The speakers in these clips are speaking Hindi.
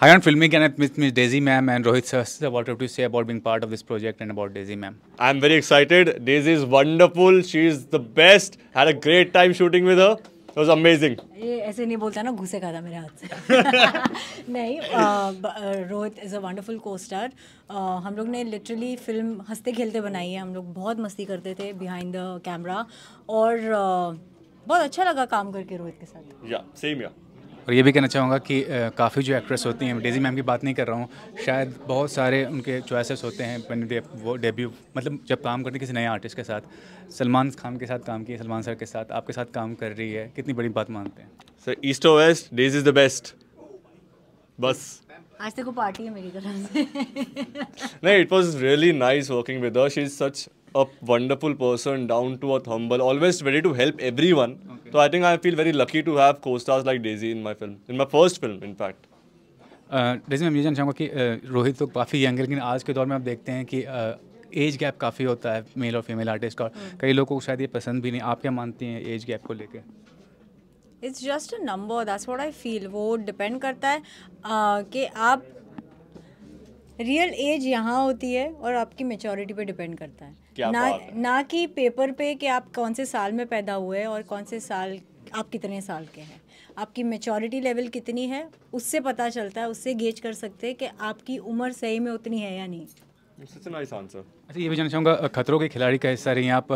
Hi I'm filming and with Ms. Daisy ma'am and Rohit sir, what have to say about being part of this project and about Daisy ma'am? I'm very excited. Daisy is wonderful. She is the best. Had a great time shooting with her. It was amazing. ये ऐसे नहीं बोलता ना घुसे खा था मेरे हाथ से नहीं Rohit is a wonderful co star हम लोग ने लिटरली फिल्म हंसते खेलते बनाई है हम लोग बहुत मस्ती करते थे बिहाइंड द कैमरा और uh, बहुत अच्छा लगा काम करके रोहित के साथ या सेम या और ये भी कहना चाहूँगा कि काफ़ी जो एक्ट्रेस होती हैं डेजी मैम की बात नहीं कर रहा हूँ शायद बहुत सारे उनके चॉइसेस होते हैं दे, वो डेब्यू मतलब जब काम करते किसी नए आर्टिस्ट के साथ सलमान खान के साथ काम किया सलमान सर के साथ आपके साथ काम कर रही है कितनी बड़ी बात मानते हैं सर ईस्ट और west Daisy is the best बस आज तक पार्टी है मेरी तरफ से नहीं it was really nice working with she is such a wonderful person down to earth humble always ready to help every one तो I think I feel very lucky to have co stars like Daisy in my film in my first film in fact Daisy मैं ये जानना चाहूँगा कि uh, रोहित तो काफ़ी यंग है लेकिन आज के दौर में आप देखते हैं कि एज गैप काफ़ी होता है मेल और फीमेल आर्टिस्ट का हम्म। कई लोगों को शायद ये पसंद भी नहीं आप क्या मानती हैं एज गैप को लेकर it's just a number that's what I feel वो डिपेंड करता है uh, कि आप रियल एज यहाँ होती है और आपकी मेचोरिटी पे डिपेंड करता है क्या ना है? ना कि पेपर पे कि आप कौन से साल में पैदा हुए और कौन से साल आप कितने साल के हैं आपकी मेचोरिटी लेवल कितनी है उससे पता चलता है उससे गेज कर सकते हैं कि आपकी उम्र सही में उतनी है या नहीं nice अच्छा ये भी जानना चाहूँगा खतरों के खिलाड़ी का हिस्सा रही आप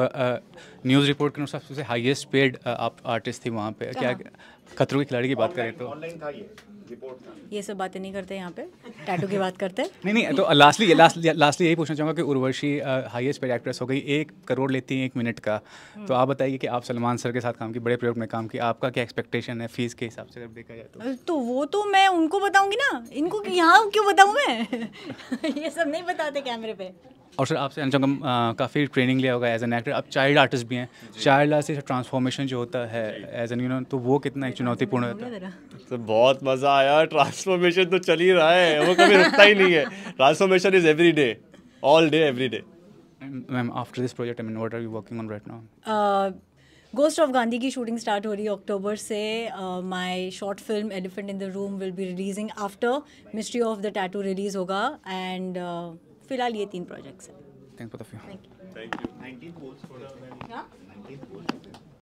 न्यूज़ रिपोर्ट के अनुसार सबसे हाईएस्ट पेड आप आर्टिस्ट थी वहाँ पे क्या खतरों के खिलाड़ी की बात करें तो ऑनलाइन था ये ये सब बातें नहीं करते यहाँ पे टैटू की बात करते हैं नहीं नहीं तो लास्टली लास्टली लास्टली यही पूछना चाहूँगा कि उर्वशी हाईएस्ट पेड एक्ट्रेस हो गई एक करोड़ लेती हैं एक मिनट का हम्म। तो आप बताइए कि आप सलमान सर के साथ काम की बड़े प्रयोग में काम की आपका क्या एक्सपेक्टेशन है फीस के हिसाब से अगर देखा जाए तो तो वो तो मैं उनको बताऊँगी ना इनको यहाँ क्यों बताऊँ मैं ये सब नहीं बताते कैमरे पर और सर आपसे अनुसंगम काफ़ी ट्रेनिंग लिया होगा एज एन एक्टर आप चाइल्ड आर्टिस्ट भी हैं चाइल्ड आर्ट से ट्रांसफॉर्मेशन जो होता है एज एन यू नो तो वो कितना एक चुनौतीपूर्ण होता है तो बहुत मज़ा आया ट्रांसफॉर्मेशन तो चल ही रहा है वो कभी रुकता ही नहीं है transformation is every day all day every day ma'am after this project I mean what are you working on right now ghost of Gandhi की शूटिंग स्टार्ट हो रही है अक्टूबर से my short film elephant in the room will be releasing after mystery of the tattoo release होगा एंड फिलहाल ये तीन प्रोजेक्ट्स हैं थैंक यू थैंक यू